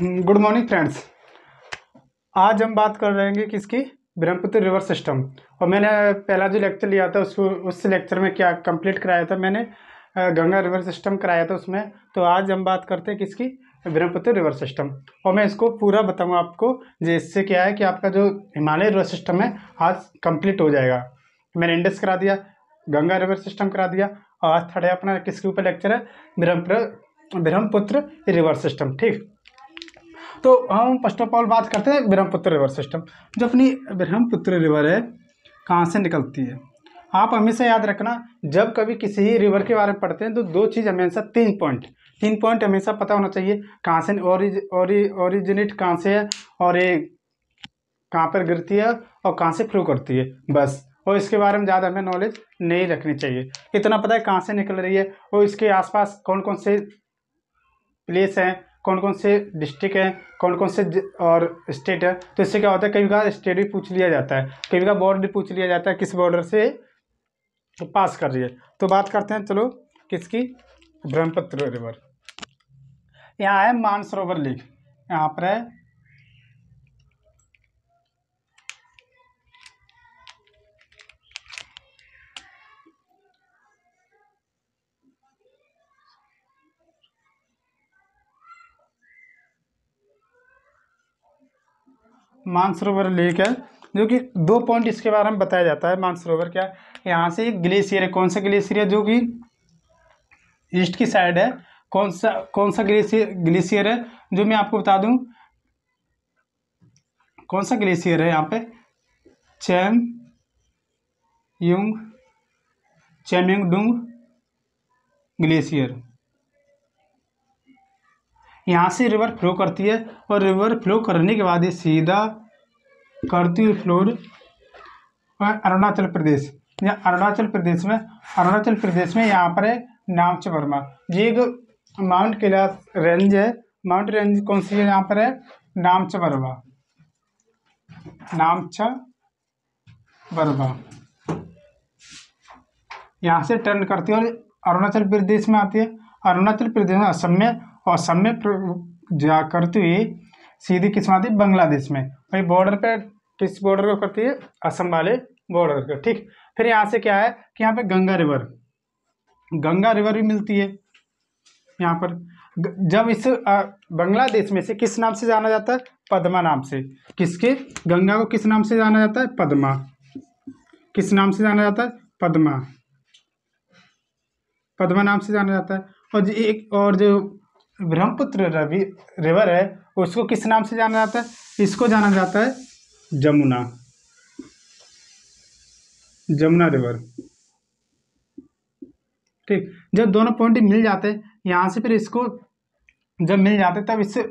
good morning friends आज हम बात कर रहे हैं किसकी ब्रह्मपुत्र रिवर सिस्टम और मैंने पहला जो लेक्चर लिया था उस उस लेक्चर में क्या कंप्लीट कराया था मैंने गंगा रिवर सिस्टम कराया था उसमें तो आज हम बात करते हैं किसकी ब्रह्मपुत्र रिवर सिस्टम और मैं इसको पूरा बताऊँगा आपको जिससे क्या है कि आपका जो हिमालय रिवर सिस्टम है आज कंप्लीट हो जाएगा मैंने इंडेक्स करा दिया गंगा रिवर सिस्टम करा दिया और आज थर्ड अपना किसके ऊपर लेक्चर है ब्रह्मपुत्र ब्रह्मपुत्र रिवर सिस्टम ठीक तो हम फर्स्ट ऑफ ऑल बात करते हैं ब्रह्मपुत्र रिवर सिस्टम जो अपनी ब्रह्मपुत्र रिवर है कहाँ से निकलती है आप हमेशा याद रखना जब कभी किसी ही रिवर के बारे में पढ़ते हैं तो दो चीज़ हमेशा तीन पॉइंट तीन पॉइंट हमेशा पता होना चाहिए कहाँ से ओरिजिनेट कहाँ से है और ये कहाँ पर गिरती है और कहाँ से फ्लू करती है बस और इसके बारे में ज़्यादा हमें नॉलेज नहीं रखनी चाहिए इतना पता है कहाँ से निकल रही है और इसके आसपास कौन कौन से प्लेस हैं कौन कौन से डिस्ट्रिक्ट हैं कौन कौन से और स्टेट है तो इससे क्या होता है कभी कभार स्टेट भी पूछ लिया जाता है कभी कभार बॉर्डर भी पूछ लिया जाता है किस बॉर्डर से पास कर रही है तो बात करते हैं चलो किसकी ब्रह्मपुत्र रिवर यहाँ है मानसरोवर लेक यहाँ पर है मानसरोवर लेक है जो कि दो पॉइंट इसके बारे में बताया जाता है मानसरोवर क्या यहाँ से एक ग्लेशियर है कौन सा ग्लेशियर है जो कि ईस्ट की साइड है कौन सा कौन सा ग्लेशियर ग्लेशियर है जो मैं आपको बता दूं कौन सा ग्लेशियर है यहाँ पे Chemayung Chemayungdung glacier यहाँ से रिवर फ्लो करती है और रिवर फ्लो करने के बाद ये सीधा करती हुई फ्लोर अरुणाचल प्रदेश या अरुणाचल प्रदेश में अरुणाचल प्रदेश में यहाँ पर है नामच वर्मा ये एक माउंट कैलाश रेंज है माउंट रेंज कौन सी है यहाँ पर है नामच वर्मा नामच वर्मा यहाँ से टर्न करती है और अरुणाचल प्रदेश में आती है अरुणाचल प्रदेश में असम में और सम्य जा करती हुई सीधी किस्म आती बांग्लादेश में वही बॉर्डर पे किस बॉर्डर को करती है असम वाले बॉर्डर पर ठीक फिर यहाँ से क्या है कि यहाँ पे गंगा रिवर गंगा रिवर भी मिलती है यहाँ पर जब इस बांग्लादेश में से किस नाम से जाना जाता है पद्मा नाम से किसके गंगा को किस नाम से जाना जाता है पद्मा किस नाम से जाना जाता है पद्मा पद्मा नाम से जाना जाता है और एक और जो ब्रह्मपुत्र रवि रिवर है उसको किस नाम से जाना जाता है इसको जाना जाता है जमुना जमुना रिवर ठीक जब दोनों पॉइंट मिल जाते हैं यहाँ से फिर इसको जब मिल जाते तब इससे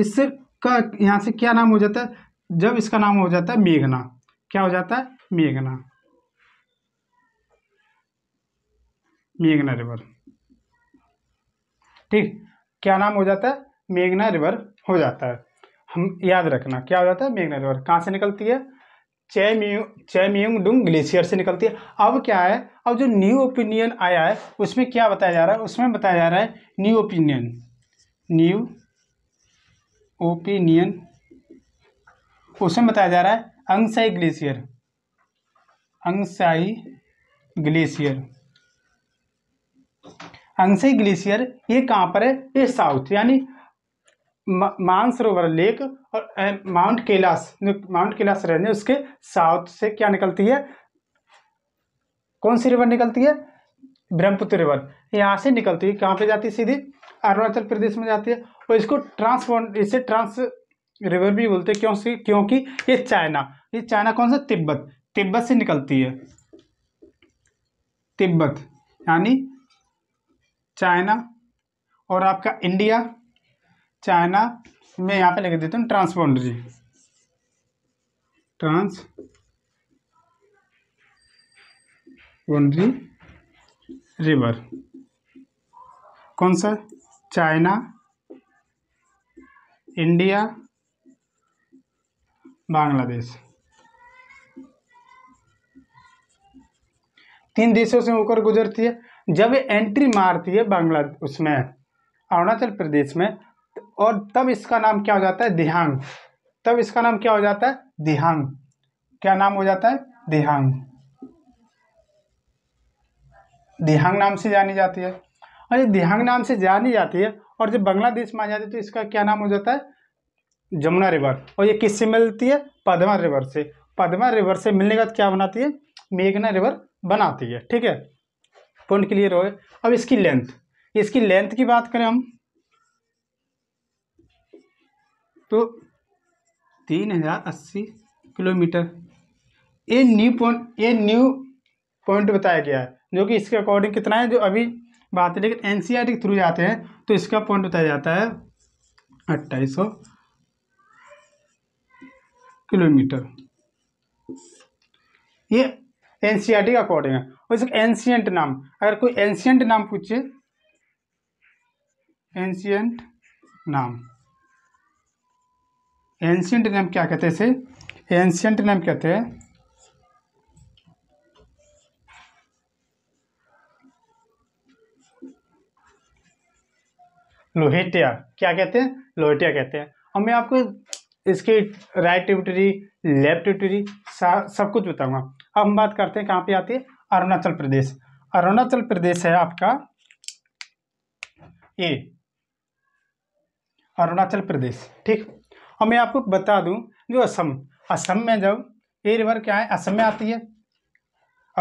इससे का यहाँ से क्या नाम हो जाता है जब इसका नाम हो जाता है मेघना क्या हो जाता है मेघना मेघना रिवर ठीक क्या नाम हो जाता है मेघना रिवर हो जाता है हम याद रखना क्या हो जाता है मेघना रिवर कहाँ से निकलती है चैम्यू चैम्यूंग डुंग ग्लेशियर से निकलती है अब क्या है अब जो न्यू ओपिनियन आया है उसमें क्या बताया जा रहा है उसमें बताया जा रहा है न्यू ओपिनियन न्यू ओपिनियन उसमें बताया जा रहा है अंगसाई ग्लेशियर अंगसाई ग्लेशियर हंसे ग्लेशियर ये कहाँ पर है ये साउथ यानी मानसरोवर लेक और माउंट कैलाश माउंट कैलाश रहने उसके साउथ से क्या निकलती है कौन सी रिवर निकलती है ब्रह्मपुत्र रिवर यहाँ से निकलती है कहाँ पे जाती है सीधी अरुणाचल प्रदेश में जाती है और इसको ट्रांसफॉर्म इसे ट्रांस रिवर भी बोलते हैं क्यों क्योंकि ये चाइना ये चाइना कौन सा तिब्बत तिब्बत से निकलती है तिब्बत यानी चाइना और आपका इंडिया चाइना मैं यहाँ पे लिख देता हूँ ट्रांसबाउंड्री ट्रांस बाउंड्री रिवर कौन सा चाइना इंडिया बांग्लादेश तीन देशों से होकर गुजरती है जब ये एंट्री मारती है बांग्ला उसमें अरुणाचल प्रदेश में और तब इसका नाम क्या हो जाता है देहांग तब इसका नाम क्या हो जाता है दिहांग क्या नाम हो जाता है देहांग देहांग नाम से जानी जाती है और ये देहांग नाम से जानी जाती है और जब बांग्लादेश में आ जाती है तो इसका क्या नाम हो जाता है जमुना रिवर और ये किससे मिलती है पदमा रिवर से पदमा रिवर से मिलने का क्या बनाती है मेघना रिवर बनाती है ठीक है पॉइंट क्लियर हो अब इसकी लेंथ इसकी लेंथ की बात करें हम तो तीन हजार अस्सी किलोमीटर ये न्यू पॉइंट ये न्यू पॉइंट बताया गया है जो कि इसके अकॉर्डिंग कितना है जो अभी बात है लेकिन एन e के थ्रू जाते हैं तो इसका पॉइंट बताया जाता है अट्ठाईस किलोमीटर ये एन सी आर टी का अकॉर्डिंग है वैसे एंशियंट नाम अगर कोई एंशियंट नाम पूछे एंशियंट नाम एंशियंट नेम क्या कहते हैं इसे एंशियंट नेम कहते हैं लोहेटिया क्या कहते हैं लोहेटिया कहते हैं और मैं आपको इसके राइट ट्यूटरी लेफ्ट ट्यूटरी कुछ बताऊंगा अब हम बात करते हैं कहाँ पे आते हैं अरुणाचल प्रदेश अरुणाचल प्रदेश है आपका ए अरुणाचल प्रदेश ठीक और मैं आपको बता दूं जो असम असम में जब ए रिवर क्या है असम में आती है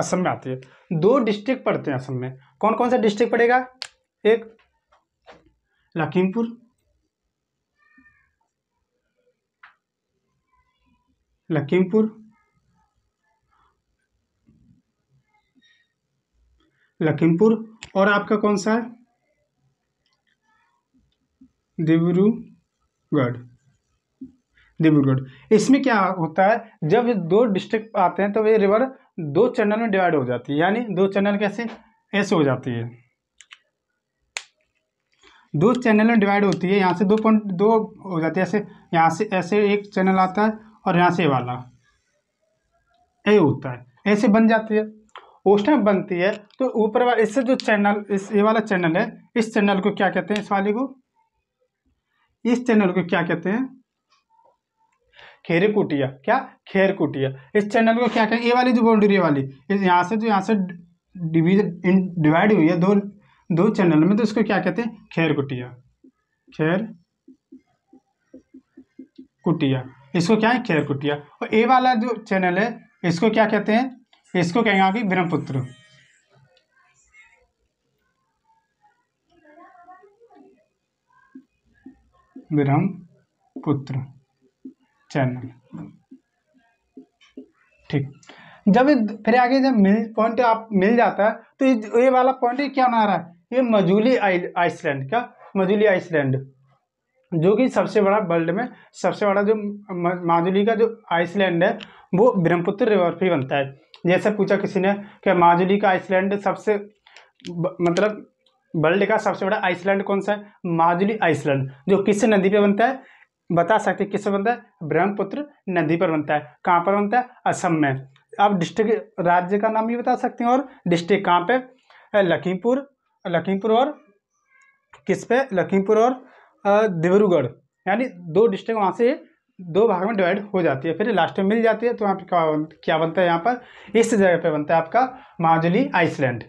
असम में आती है दो डिस्ट्रिक्ट पड़ते हैं असम में कौन कौन सा डिस्ट्रिक्ट पड़ेगा एक लखीमपुर लखीमपुर लखीमपुर और आपका कौन सा है डिब्रूगढ़ डिब्रूगढ़ इसमें क्या होता है जब दो डिस्ट्रिक्ट आते हैं तो ये रिवर दो चैनल में डिवाइड हो जाती है यानी दो चैनल कैसे ऐसे हो जाती है दो चैनल में डिवाइड होती है यहाँ से दो पॉइंट दो हो जाती है ऐसे यहाँ से ऐसे एक चैनल आता है और यहाँ से वाला ए होता है ऐसे बन जाती है टाइम बनती है तो ऊपर वाला इससे जो चैनल इस ये वाला चैनल है इस चैनल को क्या कहते हैं इस वाले को इस चैनल को क्या कहते हैं खेर कुटिया क्या खेर कुटिया इस चैनल को क्या कहें ये वाली जो बाउंड्री वाली इस यहाँ से जो यहाँ से डिवीजन डिवाइड हुई है दो दो चैनल में तो इसको क्या कहते हैं खेर कुटिया खेर कुटिया इसको क्या है खेर कुटिया और ए वाला जो चैनल है इसको क्या कहते हैं इसको कहेंगे आगे ब्रह्मपुत्र ब्रह्मपुत्र चैनल ठीक जब फिर आगे जब मिल पॉइंट आप मिल जाता है तो ये वाला पॉइंट क्या बना रहा है ये मजूली आइसलैंड का मजूली आइसलैंड जो कि सबसे बड़ा वर्ल्ड में सबसे बड़ा जो माजुली का जो आइसलैंड है वो ब्रह्मपुत्र रिवर पर बनता है जैसे पूछा किसी ने कि माजुली का आइसलैंड सबसे ब, मतलब वर्ल्ड का सबसे बड़ा आइसलैंड कौन सा है माजुली आइसलैंड जो किस नदी पे बनता है बता सकते किस बनता है ब्रह्मपुत्र नदी पर बनता है कहाँ पर बनता है असम में आप डिस्ट्रिक्ट राज्य का नाम भी बता सकते हैं और डिस्ट्रिक्ट कहाँ पे लखीमपुर लखीमपुर और किस पे लखीमपुर और दिब्रुगढ़ यानी दो डिस्ट्रिक्ट वहाँ से दो भाग में डिवाइड हो जाती है फिर लास्ट में मिल जाती है तो यहाँ पर क्या बनता है यहाँ पर इस जगह पे बनता है आपका माजुली आइसलैंड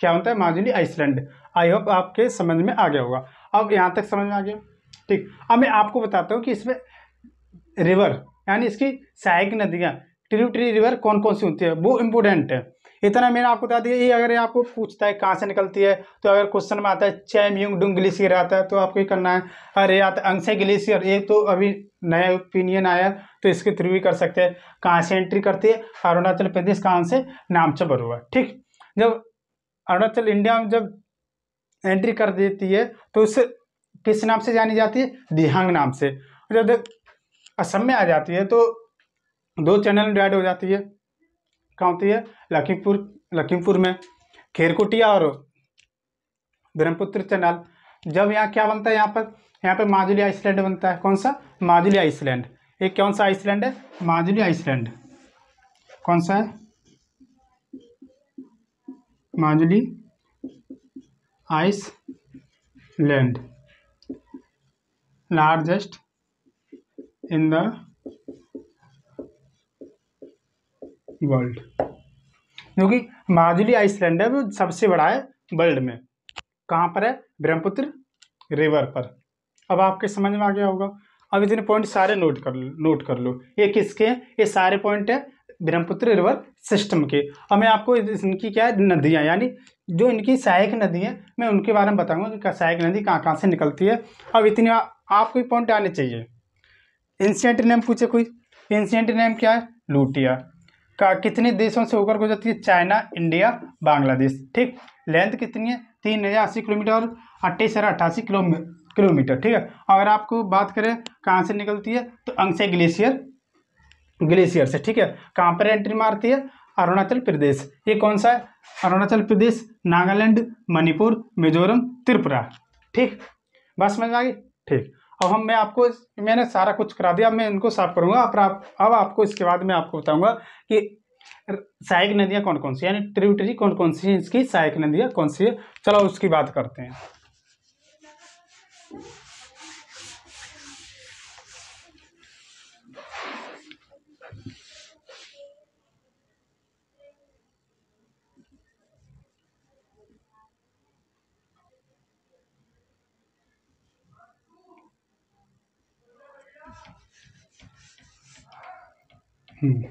क्या बनता है माजुली आइसलैंड आई होप आपके समझ में आ गया होगा अब यहाँ तक समझ में आ गया ठीक अब मैं आपको बताता हूँ कि इसमें रिवर यानी इसकी सहायक नदियाँ ट्रिटरी रिवर कौन कौन सी होती है वो इम्पोर्टेंट है इतना मैंने आपको बता दिया ये अगर आपको पूछता है कहाँ से निकलती है तो अगर क्वेश्चन में आता है यूंग डुंग ग्लेशियर आता है तो आपको ये करना है अरे आता है तो अंगसे ग्लेशियर ये तो अभी नया ओपिनियन आया तो इसके थ्रू भी कर सकते हैं कहाँ से एंट्री करती है अरुणाचल प्रदेश कहाँ से नामचा बरुआ ठीक जब अरुणाचल इंडिया में जब एंट्री कर देती है तो उस किस नाम से जानी जाती है दिहांग नाम से जब असम में आ जाती है तो दो चैनल डिवाइड हो जाती है कहाँ होती है लखीमपुर लखीमपुर में खेरकुटिया और ब्रह्मपुत्र चैनल जब यहाँ क्या बनता है यहाँ पर यहाँ पर माजुली आइसलैंड बनता है कौन सा माजुली आइसलैंड ये कौन सा आइसलैंड है माजुली आइसलैंड कौन सा है Majuli island largest in the world जो कि माजुली आइसलैंड है सबसे बड़ा है वर्ल्ड में कहाँ पर है ब्रह्मपुत्र रिवर पर अब आपके समझ में आ गया होगा अब इतने पॉइंट सारे नोट कर लो नोट कर लो ये किसके हैं ये सारे पॉइंट है ब्रह्मपुत्र रिवर सिस्टम के और मैं आपको इनकी क्या है नदियाँ यानी जो इनकी सहायक नदी है मैं उनके बारे में बताऊंगा कि सहायक नदी कहाँ कहाँ से निकलती है अब इतनी आपको पॉइंट आने चाहिए इंसिडेंट नेम पूछे कोई इंसिडेंट नेम क्या है लूटिया का कितने देशों से होकर गुजरती है चाइना इंडिया बांग्लादेश ठीक लेंथ कितनी है तीन हज़ार अस्सी किलोमीटर और अट्ठाईस हज़ार अट्ठासी किलोमीटर ठीक है अगर आपको बात करें कहाँ से निकलती है तो अंगसे ग्लेशियर ग्लेशियर से ठीक है कहाँ पर एंट्री मारती है अरुणाचल प्रदेश ये कौन सा है अरुणाचल प्रदेश नागालैंड मणिपुर मिजोरम त्रिपुरा ठीक बस समझ जाएगी ठीक अब हम मैं आपको मैंने सारा कुछ करा दिया अब मैं इनको साफ करूँगा अब आप अब आपको इसके बाद मैं आपको बताऊँगा कि सहायक नदियाँ कौन कौन सी यानी ट्रिब्यूटरी कौन कौन सी है इसकी सहायक नदियाँ कौन सी है चलो उसकी बात करते हैं ठीक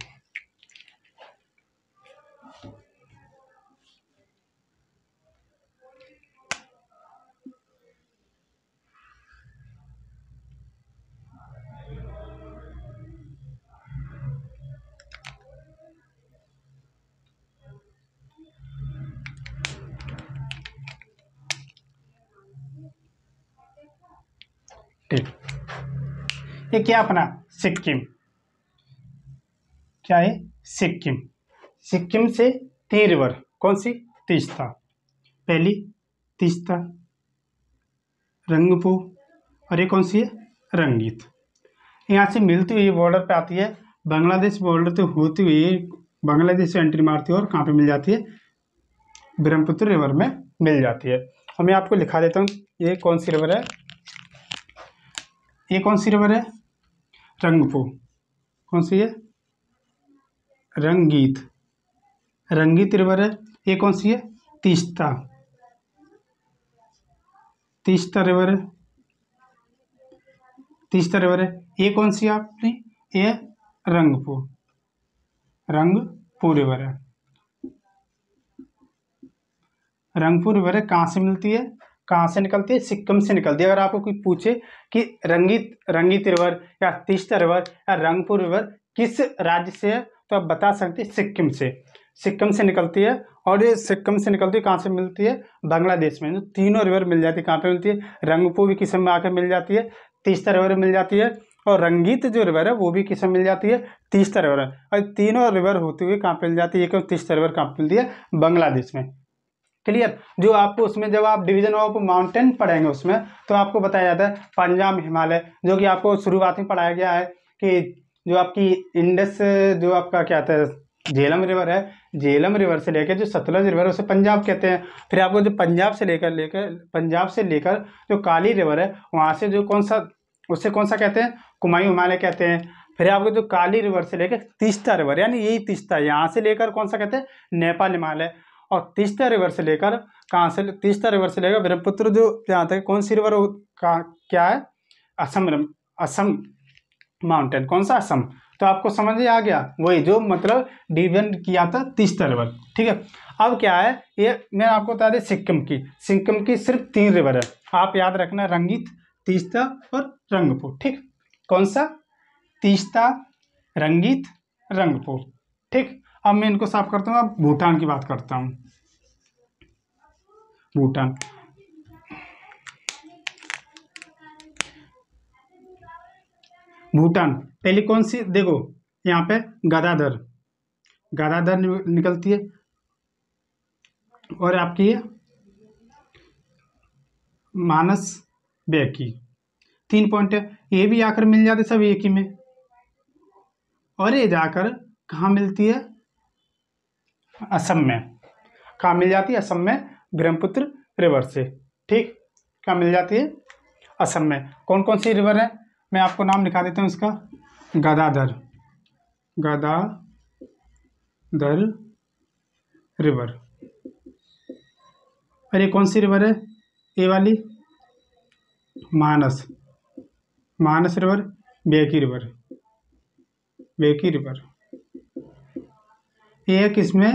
ये क्या अपना सिक्किम क्या है सिक्किम सिक्किम से तीन रिवर कौन सी तीस्ता पहली तीस्ता रंगपू और ये कौन सी है रंगीत यहाँ से मिलती हुई बॉर्डर पे आती है बांग्लादेश बॉर्डर तो होती हुई बांग्लादेश से एंट्री मारती है और कहाँ पे मिल जाती है ब्रह्मपुत्र रिवर में मिल जाती है और मैं आपको लिखा देता हूँ ये कौन सी रिवर है ये कौन सी रिवर है रंगपू कौन सी है रंगीत रंगीत रिवर है ये कौन सी है तीस्ता तीस्ता रिवर है तीस्ता रिवर है ये कौन सी आपने ये रंगपुर रंगपुर रिवर है रंगपुर रिवर है कहाँ से मिलती है कहाँ से निकलती है सिक्किम से निकलती है अगर आपको कोई पूछे कि रंगीत रंगीत रिवर या तीस्ता रिवर या रंगपुर रिवर किस राज्य से है तो आप बता सकते हैं सिक्किम से सिक्किम से निकलती है और ये सिक्किम से निकलती है कहाँ से मिलती है बांग्लादेश में जो मतलब तीनों रिवर मिल जाती है कहाँ पे मिलती है रंगपू भी किस्म में आकर मिल जाती है तीस्ता रिवर मिल जाती है और रंगीत जो रिवर है वो भी किस्म मिल जाती है तीस्ता रिवर और तीनों रिवर होती हुई कहाँ पर मिल जाती है क्यों तीस्ता रिवर कहाँ पर मिलती है बांग्लादेश में क्लियर जो आपको उसमें जब आप डिवीजन ऑफ माउंटेन पढ़ेंगे उसमें तो आपको बताया जाता है पंजाब हिमालय जो कि आपको शुरुआत में पढ़ाया गया है कि जो आपकी इंडस जो आपका क्या आता है झेलम रिवर है झेलम रिवर से लेकर जो सतलज रिवर है उसे पंजाब कहते हैं फिर आपको जो पंजाब से लेकर लेकर पंजाब से लेकर जो काली रिवर है वहाँ से जो कौन सा उससे कौन सा कहते हैं कुमाई हिमालय कहते हैं फिर आपको जो काली रिवर से लेकर तीस्ता रिवर यानी यही तीस्ता यहाँ से लेकर कौन सा कहते हैं नेपाल हिमालय और तीस्ता रिवर से लेकर कहाँ से तीस्ता रिवर से लेकर ब्रह्मपुत्र जो यहाँ तक कौन सी रिवर कहाँ क्या है असम असम माउंटेन कौन सा असम तो आपको समझ आ गया वही जो मतलब डिवीजन किया था तीस रिवर ठीक है अब क्या है ये मैं आपको बता दें सिक्किम की सिक्किम की सिर्फ तीन रिवर है आप याद रखना रंगीत तीस्ता और रंगपुर ठीक कौन सा तीस्ता रंगीत रंगपुर ठीक अब मैं इनको साफ करता हूँ अब भूटान की बात करता हूँ भूटान भूटान पहली कौन सी देखो यहाँ पे गदाधर गदाधर निकलती है और आपकी है मानस बेकी तीन पॉइंट है ये भी आकर मिल जाते सब एक ही में और ये जाकर कहाँ मिलती है असम में कहाँ मिल जाती है असम में ब्रह्मपुत्र रिवर से ठीक कहाँ मिल जाती है असम में कौन कौन सी रिवर है मैं आपको नाम लिखा देता हूँ इसका गदाधर गदा दर रिवर और ये कौन सी रिवर है ये वाली Manas Manas river Beki river Beki river ये है किसमें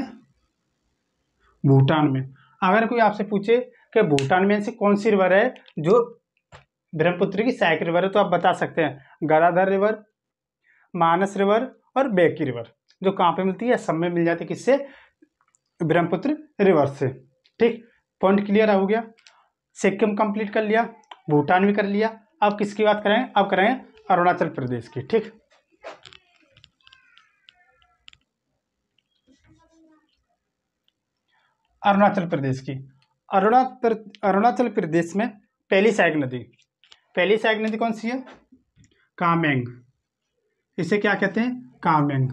भूटान में अगर कोई आपसे पूछे कि भूटान में ऐसी कौन सी रिवर है जो ब्रह्मपुत्र की सहायक रिवर है तो आप बता सकते हैं गदाधर रिवर मानस रिवर और बेकी रिवर जो कहाँ पे मिलती है सब में मिल जाती है किससे ब्रह्मपुत्र रिवर से ठीक पॉइंट क्लियर हो गया सिक्किम कंप्लीट कर लिया भूटान भी कर लिया अब किसकी बात करें अब करेंगे अरुणाचल प्रदेश की ठीक अरुणाचल प्रदेश की अरुणाचल प्रदेश में पहली सहायक नदी पहली सहायक नदी कौन सी है कामेंग इसे क्या कहते हैं कामेंग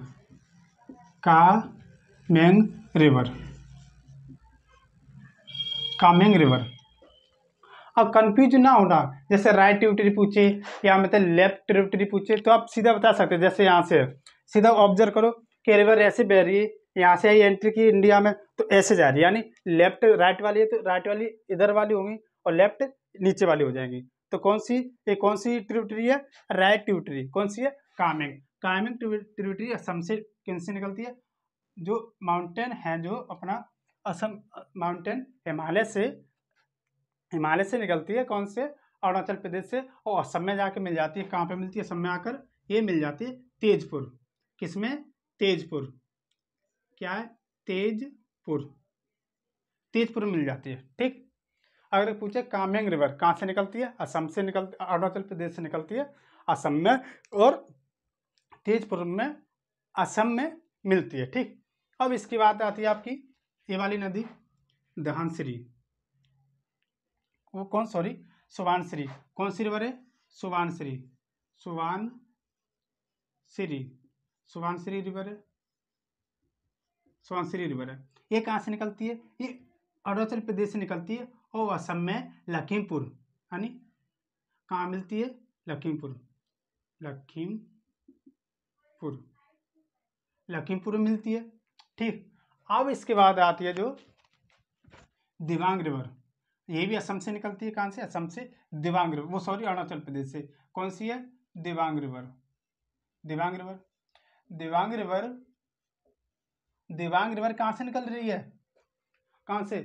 कामेंग रिवर कामेंग रिवर अब कंफ्यूज ना होना जैसे राइट ट्रिब्यूटरी पूछे या मतलब लेफ्ट ट्रिब्यूटरी पूछे तो आप सीधा बता सकते हैं जैसे यहाँ से सीधा ऑब्जर्व करो कि रिवर ऐसे बह रही है यहाँ से आई एंट्री की इंडिया में तो ऐसे जा रही है यानी लेफ्ट राइट वाली है तो राइट वाली इधर वाली होगी और लेफ्ट नीचे वाली हो जाएंगी तो कौन सी ये कौन सी ट्रिब्यूटरी है राइट ट्रिब्यूटरी कौन सी है कामिंग कामिंग ट्रिब्यूटरी असम से किन से निकलती है जो माउंटेन है जो अपना असम माउंटेन हिमालय से हिमालय से निकलती है कौन से अरुणाचल प्रदेश से और असम में जाके मिल जाती है कहाँ पे मिलती है असम में आकर ये मिल जाती है तेजपुर किसमें तेजपुर क्या है तेजपुर तेजपुर मिल जाती है ठीक अगर पूछे कामेंग रिवर कहाँ से निकलती है असम से निकल अरुणाचल प्रदेश से निकलती है असम में और तेजपुर में असम में मिलती है ठीक अब इसकी बात आती है आपकी ये वाली नदी दहनश्री वो कौन सॉरी सुबानश्री कौन सी रिवर है श्री सुवान श्री सुवानश्री रिवर है श्री रिवर है ये कहाँ से निकलती है ये अरुणाचल प्रदेश से निकलती है और असम में लखीमपुर यानी कहाँ मिलती है लखीमपुर लखीमपुर लखीमपुर में मिलती है ठीक अब इसके बाद आती है जो दिबांग रिवर ये भी असम से निकलती है कहाँ से असम से दिबांग रिवर वो सॉरी अरुणाचल प्रदेश से कौन सी है Dibang river Dibang river Dibang river Dibang river कहाँ से निकल रही है कहाँ से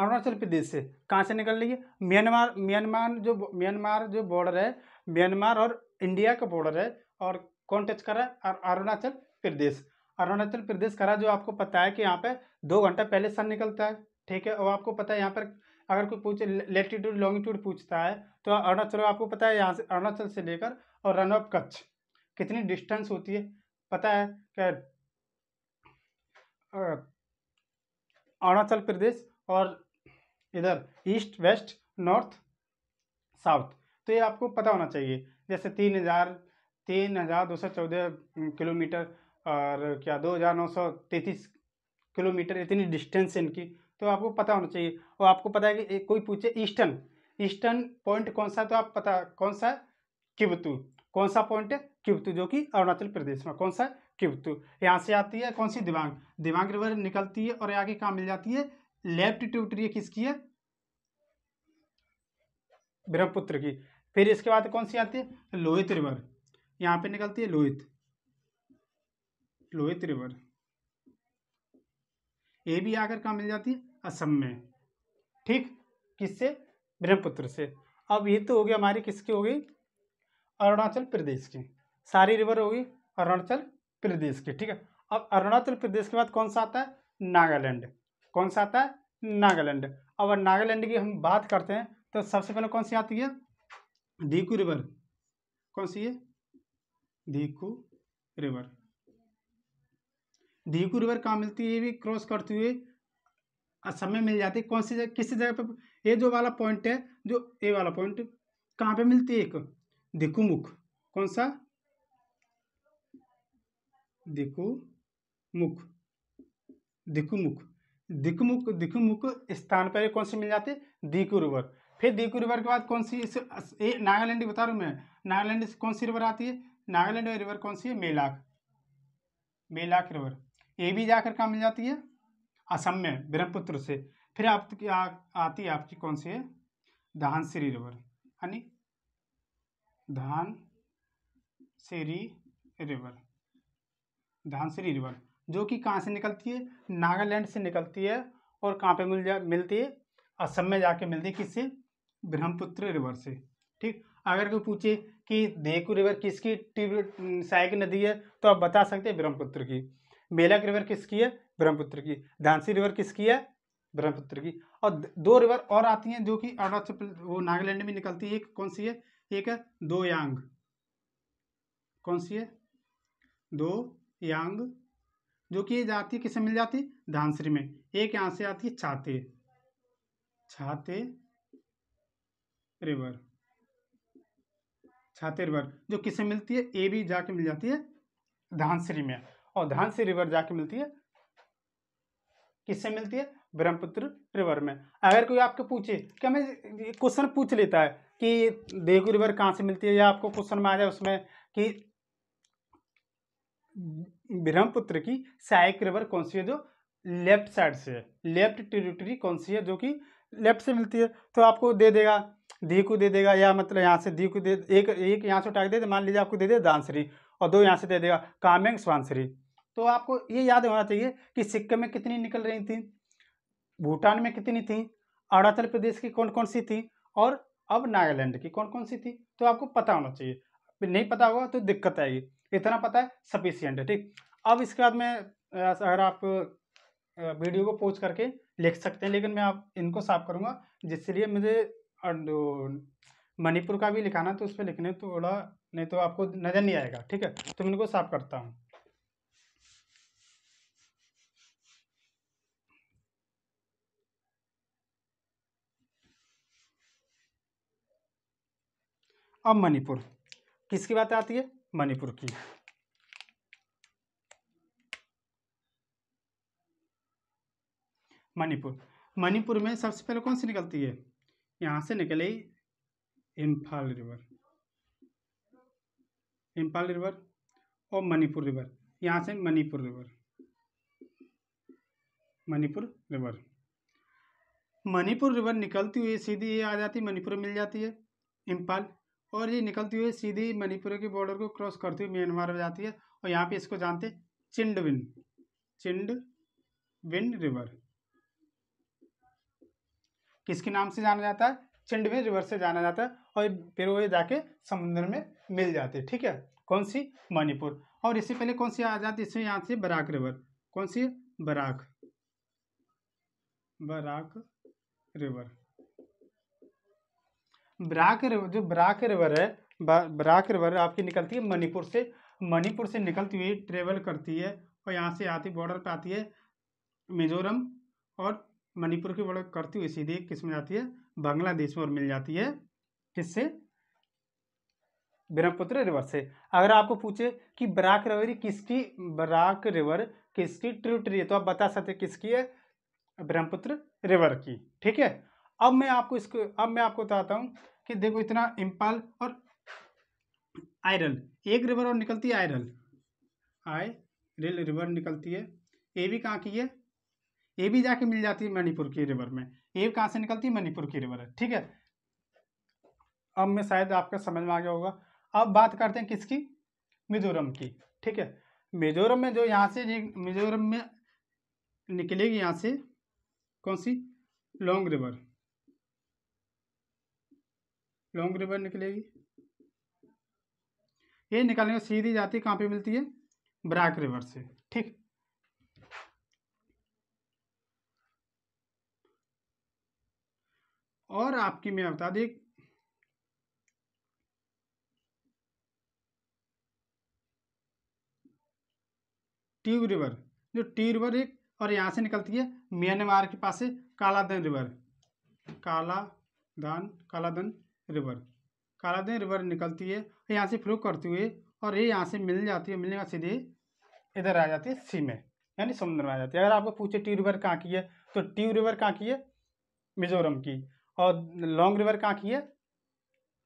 अरुणाचल प्रदेश से कहाँ से निकल रही है म्यांमार म्यांमार जो म्यांमार जो बॉर्डर है म्यांमार और इंडिया का बॉर्डर है और कौन टच करा है अरुणाचल प्रदेश अरुणाचल प्रदेश करा जो आपको पता है कि यहाँ पे दो घंटा पहले सन निकलता है ठीक है और आपको पता है यहाँ पर अगर कोई पूछे लेटीट्यूड लॉन्गिट्यूड पूछता है तो अरुणाचल आपको पता है यहाँ से अरुणाचल से लेकर और रन ऑफ कच्छ कितनी डिस्टेंस होती है पता है कि अरुणाचल प्रदेश और इधर ईस्ट वेस्ट नॉर्थ साउथ तो ये आपको पता होना चाहिए जैसे तीन हज़ार तीन हज़ार दो सौ चौदह हम्म, किलोमीटर और क्या दो हज़ार नौ सौ तैंतीस किलोमीटर इतनी डिस्टेंस इनकी तो आपको पता होना चाहिए और आपको पता है कि कोई पूछे ईस्टर्न ईस्टर्न पॉइंट कौन सा है तो आप पता कौन सा है किबतू कौन सा पॉइंट है किबतू जो कि अरुणाचल प्रदेश में कौन सा है किबतू यहाँ से आती है कौन सी दिवांग दिवांग रिवर निकलती है और आगे कहाँ मिल जाती है लेफ्ट ट्यूटरी किसकी है ब्रह्मपुत्र की फिर इसके बाद कौन सी आती है लोहित रिवर यहां पे निकलती है लोहित लोहित रिवर ये भी आकर कहा मिल जाती है असम में ठीक किससे ब्रह्मपुत्र से अब ये तो हो गया हमारी किसकी हो गई अरुणाचल प्रदेश की सारी रिवर होगी अरुणाचल प्रदेश की ठीक है अब अरुणाचल प्रदेश के बाद कौन सा आता है नागालैंड कौन सा आता है नागालैंड अब नागालैंड की हम बात करते हैं तो सबसे पहले कौन सी आती है धीकू रिवर कौन सी है धीकू रिवर धीकू रिवर कहाँ मिलती है ये भी क्रॉस करते हुए असम में मिल जाती है कौन सी जगह किसी जगह पे ये जो वाला पॉइंट है जो ये वाला पॉइंट कहाँ पे मिलती है एक दिकुमुख कौन सा दिकुमुख दिकुमुख दिक्मुख दिक्मुख स्थान पर कौन सी मिल जाते दीकू रिवर फिर दीकू रिवर के बाद कौन सी नागालैंड बता रहा हूँ मैं नागालैंड से कौन सी रिवर आती है नागालैंड रिवर कौन सी है मेलाक मेलाक रिवर ये भी जाकर कहाँ मिल जाती है असम में ब्रह्मपुत्र से फिर आप आती है आपकी कौन सी है धानसिरी रिवर यानी धान सिरी रिवर धानसिरी रिवर जो कि कहाँ से निकलती है नागालैंड से निकलती है और कहाँ पे मिल जा मिलती है असम में जाके मिलती है किससे ब्रह्मपुत्र रिवर से ठीक अगर कोई पूछे कि देकू रिवर किसकी सहायक नदी है तो आप बता सकते हैं ब्रह्मपुत्र की मेलक रिवर किसकी है ब्रह्मपुत्र की धानसी रिवर किसकी है ब्रह्मपुत्र की और दो रिवर और आती हैं जो कि अरुणाचल वो नागालैंड में निकलती है एक कौन सी है एक है दो यांग कौन सी है दो यांग जो कि ये जाती है किसे मिल जाती है धानश्री में एक यहाँ से आती है छाते छाते रिवर छाते रिवर जो किसे मिलती है ए भी जाके मिल जाती है धानश्री में और धानश्री रिवर जाके मिलती है किससे मिलती है ब्रह्मपुत्र रिवर में अगर कोई आपको पूछे कि हमें क्वेश्चन पूछ लेता है कि देगू रिवर कहाँ से मिलती है या आपको क्वेश्चन में आ जाए उसमें कि ब्रह्मपुत्र की सहायक रिवर कौन सी है जो लेफ्ट साइड से है लेफ्ट टेरिटरी कौन सी है जो कि लेफ्ट से मिलती है तो आपको दे देगा धी को दे देगा या मतलब यहाँ से धी को दे एक एक यहाँ से उठा के दे मान लीजिए आपको दे दे दानश्री और दो यहाँ से दे देगा कामेंग स्वानश्री तो आपको ये याद होना चाहिए कि सिक्किम में कितनी निकल रही थी भूटान में कितनी थी अरुणाचल प्रदेश की कौन कौन सी थी और अब नागालैंड की कौन कौन सी थी तो आपको पता होना चाहिए नहीं पता होगा तो दिक्कत आएगी इतना पता है सफिशियंट है ठीक अब इसके बाद में अगर आप वीडियो को पोस्ट करके लिख सकते हैं लेकिन मैं आप इनको साफ करूँगा जिसके लिए मुझे मणिपुर का भी लिखाना तो उस पर लिखने थोड़ा नहीं तो आपको नज़र नहीं आएगा ठीक है तो मैं इनको साफ करता हूँ अब मणिपुर किसकी बात आती है मणिपुर की मणिपुर मणिपुर में सबसे पहले कौन सी निकलती है यहां से निकले इम्फाल रिवर इम्फाल रिवर और मणिपुर रिवर यहां से Manipur river Manipur river Manipur river निकलती हुई सीधी ये आ जाती मणिपुर मिल जाती है इम्फाल और ये निकलती हुई सीधी मणिपुर के बॉर्डर को क्रॉस करती हुई म्यांमार में जाती है और यहाँ पे इसको जानते हैं चिंडविन चिंड विन रिवर किसके नाम से जाना जाता है चिंडविन रिवर से जाना जाता है और फिर वो जाके समुद्र में मिल जाते हैं ठीक है कौन सी मणिपुर और इससे पहले कौन सी आ जाती है यहाँ से बराक रिवर कौन सी बराक बराक रिवर ब्राक रिवर जो ब्राक रिवर है ब्राक रिवर आपकी निकलती है मणिपुर से मणिपुर से निकलती हुई ट्रेवल करती है और यहाँ से आती बॉर्डर पर आती है मिजोरम और मणिपुर की बॉर्डर करती हुई सीधे किस में जाती है बांग्लादेश में और मिल जाती है किससे ब्रह्मपुत्र रिवर से अगर आपको पूछे कि बराक रिवर किसकी बराक रिवर किसकी ट्रिटरी है तो आप बता सकते किसकी है ब्रह्मपुत्र रिवर की ठीक है अब मैं आपको इसको अब मैं आपको बताता हूँ कि देखो इतना इम्पाल और आयरन एक रिवर और निकलती है आयरन आय रेल रिवर निकलती है ए भी कहाँ की है ए भी जाके मिल जाती है मणिपुर की रिवर में ए कहाँ से निकलती है मणिपुर की रिवर है ठीक है अब मैं शायद आपका समझ में आ गया होगा अब बात करते हैं किसकी मिजोरम की ठीक है मिजोरम में जो यहाँ से मिजोरम में निकलेगी यहाँ से कौन सी लॉन्ग रिवर लॉन्ग रिवर निकलेगी ये निकालने में सीधी जाती कहाँ पे मिलती है ब्रैक रिवर से ठीक और आपकी मैं बता दी ट्यूब रिवर जो टी रिवर एक और यहां से निकलती है म्यांमार के पास से कालाधन रिवर कालाधान कालाधन रिवर कालादेन रिवर निकलती है यहाँ से फ्लो करती हुई और ये यहाँ से मिल जाती है मिलने का सीधे इधर आ जाती है सी में यानी समुद्र में आ जाती है अगर आपको पूछे ट्यू रिवर कहाँ की है तो ट्यू रिवर कहाँ की है मिजोरम की और लॉन्ग रिवर कहाँ की है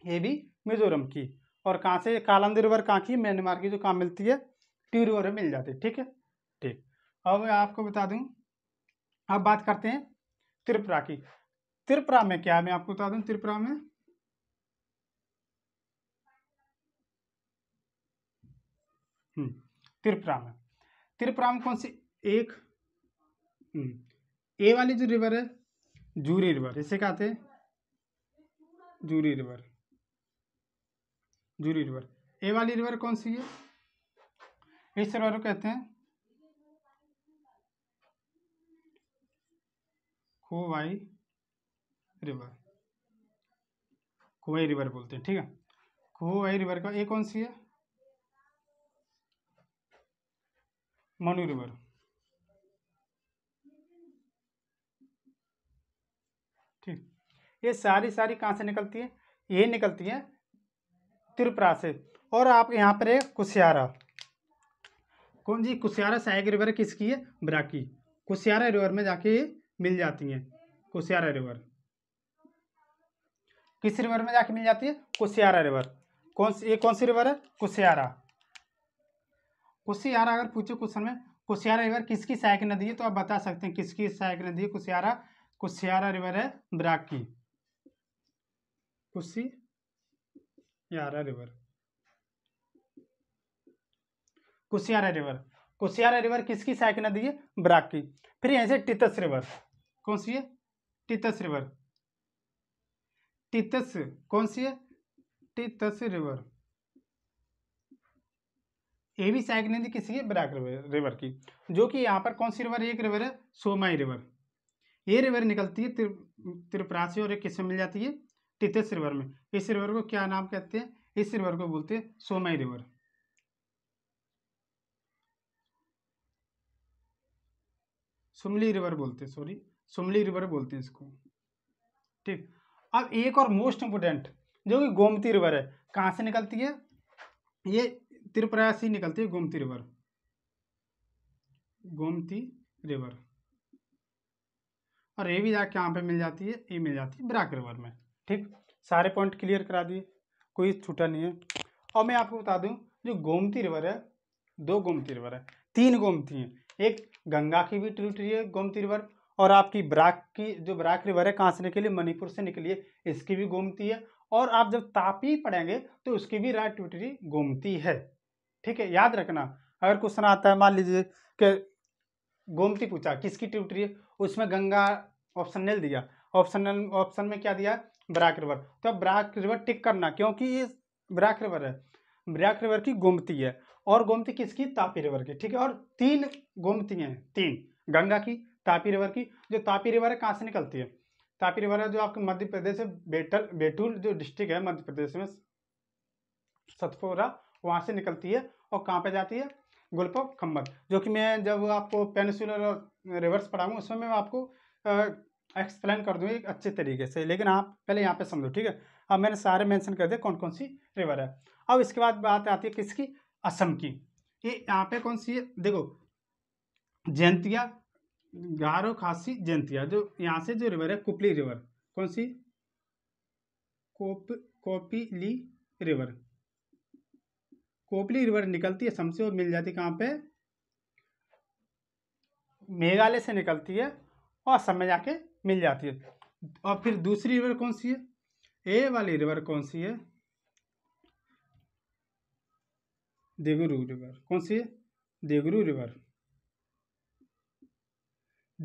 ये भी मिजोरम की और कहाँ से कालंदी रिवर कहाँ की म्यांमार की जो कहाँ मिलती है ट्यू रिवर में मिल जाती है ठीक है ठीक अब मैं आपको बता दूँ अब बात करते हैं त्रिपुरा की त्रिपुरा में क्या है मैं आपको बता दूँ त्रिपुरा में हम्म, त्रिपुरा में त्रिपुरा में कौन सी एक हम्म, ए वाली जो रिवर है जूरी रिवर इसे कहते हैं जूरी रिवर जूरी रिवर ए वाली रिवर कौन सी है इस रिवर को कहते हैं खोवाई रिवर खोवाई रिवर बोलते हैं ठीक है खोवाई रिवर का ए कौन सी है मनु रिवर ठीक ये सारी सारी कहाँ से निकलती है ये निकलती है त्रिपुरा से और आप यहाँ पर है कुशियारा कौन जी कुशियारा सहायक रिवर किसकी है बराकी कुश्यारा कुशियारा रिवर में जाके ये मिल जाती है कुशियारा रिवर किस रिवर में जाके मिल जाती है कुशियारा रिवर कौन सी ये कौन सी रिवर है कुशियारा कुशियारा अगर पूछे क्वेश्चन में कुशियारा रिवर किसकी सहायक नदी है तो आप बता सकते हैं किसकी सहायक नदी है कुशियारा कुशियारा रिवर है ब्राक की Kushiyara river Kushiyara river Kushiyara river किसकी सहायक नदी है ब्राक की फिर यहाँ से टितस रिवर कौन सी है टितस रिवर टितस कौन सी है टितस रिवर ये भी सहायक नदी किसी है बराक रिवर रिवर की जो कि यहाँ पर कौन सी रिवर एक रिवर है सोमाई रिवर ये रिवर निकलती है त्रिपुरा से और एक किसमें मिल जाती है टितस रिवर में इस रिवर को क्या नाम कहते हैं इस रिवर को बोलते हैं सोमाई रिवर सुमली रिवर बोलते हैं सॉरी सुमली रिवर बोलते हैं इसको ठीक अब एक और मोस्ट इम्पोर्टेंट जो कि गोमती रिवर है कहाँ से निकलती है ये त्रिपुरा से निकलती है गोमती रिवर गोमती रिवर और ये भी जाके यहाँ पे मिल जाती है ये मिल जाती है ब्राक रिवर में ठीक सारे पॉइंट क्लियर करा दिए कोई छूटा नहीं है और मैं आपको बता दूं जो गोमती रिवर है दो गोमती रिवर है तीन गोमती हैं एक गंगा की भी रही है गोमती रिवर और आपकी ब्राक की जो ब्राक रिवर है कहाँ से निकली मणिपुर से निकली है इसकी भी गोमती है और आप जब तापी पड़ेंगे तो उसकी भी टूट रही गोमती है ठीक है याद रखना अगर क्वेश्चन आता है मान लीजिए कि गोमती पूछा किसकी ट्यूटरी है उसमें गंगा ऑप्शन नल दिया ऑप्शन ऑप्शन में क्या दिया ब्राक रिवर तो अब ब्राक रिवर टिक करना क्योंकि ये ब्राक रिवर है ब्राक रिवर की गोमती है और गोमती किसकी तापी रिवर की ठीक है और तीन गोमती हैं तीन गंगा की तापी रिवर की जो तापी रिवर है कहाँ से निकलती है तापी रिवर है जो आपके मध्य प्रदेश से बेटल बेटुल जो डिस्ट्रिक्ट है मध्य प्रदेश में सतपुरा वहाँ से निकलती है और कहाँ पे जाती है गुल्फ ऑफ जो कि मैं जब आपको पेनिसुलर और रिवर्स पढ़ाऊँगा उसमें मैं आपको एक्सप्लेन कर दूँगी एक अच्छे तरीके से लेकिन आप पहले यहाँ पर समझो ठीक है अब मैंने सारे मैंसन कर दिया कौन कौन सी रिवर है अब इसके बाद बात आती है किसकी असम की ये यहाँ पे कौन सी है देखो जयंतिया गारो खासी जयंतिया जो यहाँ से जो रिवर है कुपली रिवर कौन सी कोप कोपीली रिवर कोपली रिवर निकलती है समसे और मिल जाती है कहाँ पे मेघालय से निकलती है और सब में जाके मिल जाती है और फिर दूसरी रिवर कौन सी है ए वाली रिवर कौन सी है देगरू रिवर कौन सी है देगरू रिवर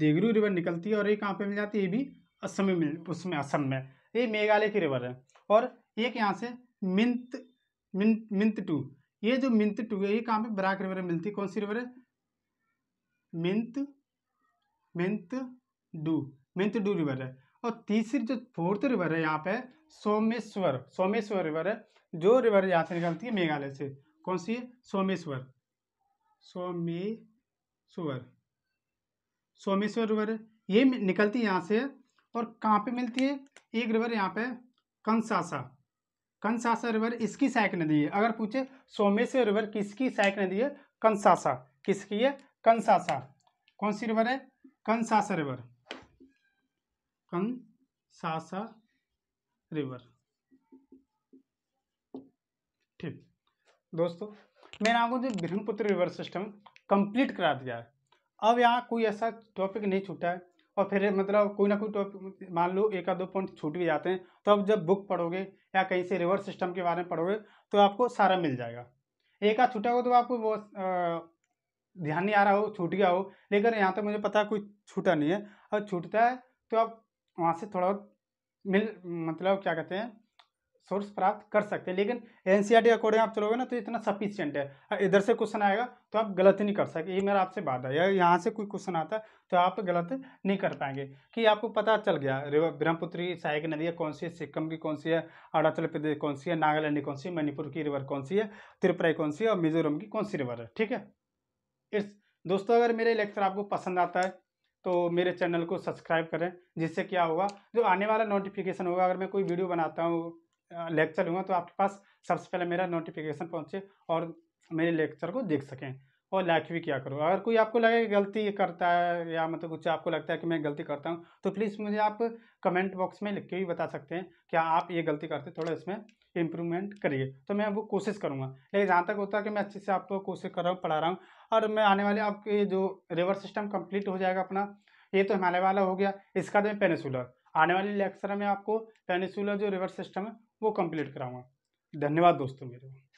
देगरू रिवर निकलती है और ये कहाँ पे मिल जाती है ये भी असम में मिल उसमें असम में ये मेघालय की रिवर है और एक यहाँ से मिंत मिंत मिंत टू ये जो मिंत टू है ये कहाँ पे ब्राक रिवर में मिलती है कौन सी रिवर है मिंत Myntdu Myntdu river है और तीसरी जो फोर्थ रिवर है यहाँ पे सोमेश्वर सोमेश्वर रिवर है जो रिवर यहाँ से निकलती है मेघालय से कौन सी है सोमेश्वर सोमेश्वर सोमेश्वर रिवर ये निकलती है यहाँ से और कहाँ पे मिलती है एक रिवर यहाँ पे कंसासा कंसासा रिवर इसकी सहायक नदी है अगर पूछे सोमेश्वर रिवर किसकी सहायक नदी है कंसासा किसकी है कंसासा कौन सी रिवर है कंसासा रिवर कंसासा रिवर ठीक दोस्तों मैंने आपको जो ब्रह्मपुत्र रिवर सिस्टम कंप्लीट करा दिया है अब यहाँ कोई ऐसा टॉपिक नहीं छूटा है और फिर मतलब कोई ना कोई टॉपिक तो मान लो एक आध दो पॉइंट छूट भी जाते हैं तो आप जब बुक पढ़ोगे या कहीं से रिवर्स सिस्टम के बारे में पढ़ोगे तो आपको सारा मिल जाएगा एक आध छूटा हो तो आपको बहुत ध्यान नहीं आ रहा हो छूट गया हो लेकिन यहाँ तो मुझे पता है कोई छूटा नहीं है और छूटता है तो आप वहाँ से थोड़ा मिल मतलब क्या कहते हैं सोर्स प्राप्त कर सकते हैं लेकिन एन सी अकॉर्डिंग आप चलोगे ना तो इतना सफिशियंट है इधर से क्वेश्चन आएगा तो आप गलत नहीं कर सकते ये मेरा आपसे बात है या यहाँ से कोई क्वेश्चन आता है तो आप गलत नहीं कर पाएंगे कि आपको पता चल गया ब्रह्मपुत्री सहायक नदी है कौन सी है सिक्किम की कौन सी है अरुणाचल प्रदेश कौन सी है नागालैंड की कौन सी मणिपुर की रिवर कौन सी है त्रिपुरा कौन सी है और मिजोरम की कौन सी रिवर है ठीक है इस दोस्तों अगर मेरे लेक्चर आपको पसंद आता है तो मेरे चैनल को सब्सक्राइब करें जिससे क्या होगा जो आने वाला नोटिफिकेशन होगा अगर मैं कोई वीडियो बनाता हूँ लेक्चर लूँगा तो आपके पास सबसे पहले मेरा नोटिफिकेशन पहुँचे और मेरे लेक्चर को देख सकें और लाइक भी क्या करो अगर कोई आपको लगे गलती करता है या मतलब कुछ आपको लगता है कि मैं गलती करता हूँ तो प्लीज़ मुझे आप कमेंट बॉक्स में लिख के भी बता सकते हैं क्या आप ये गलती करते थोड़ा इसमें इम्प्रूवमेंट करिए तो मैं वो कोशिश करूँगा लेकिन जहाँ तक होता है कि मैं अच्छे से आपको कोशिश कर रहा हूँ पढ़ा रहा हूँ और मैं आने वाले आपके जो रिवर सिस्टम कम्प्लीट हो जाएगा अपना ये तो हिमालय वाला हो गया इसका तो पेनिसुलर आने वाले लेक्चर में आपको पेनिसुलर जो रिवर सिस्टम है वो कंप्लीट कराऊँगा धन्यवाद दोस्तों मेरे